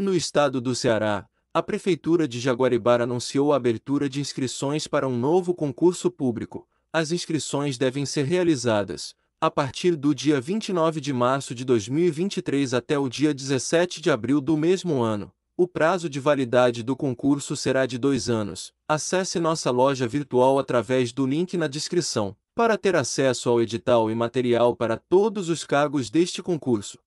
No estado do Ceará, a Prefeitura de Jaguaribar anunciou a abertura de inscrições para um novo concurso público. As inscrições devem ser realizadas, a partir do dia 29 de março de 2023 até o dia 17 de abril do mesmo ano. O prazo de validade do concurso será de dois anos. Acesse nossa loja virtual através do link na descrição, para ter acesso ao edital e material para todos os cargos deste concurso.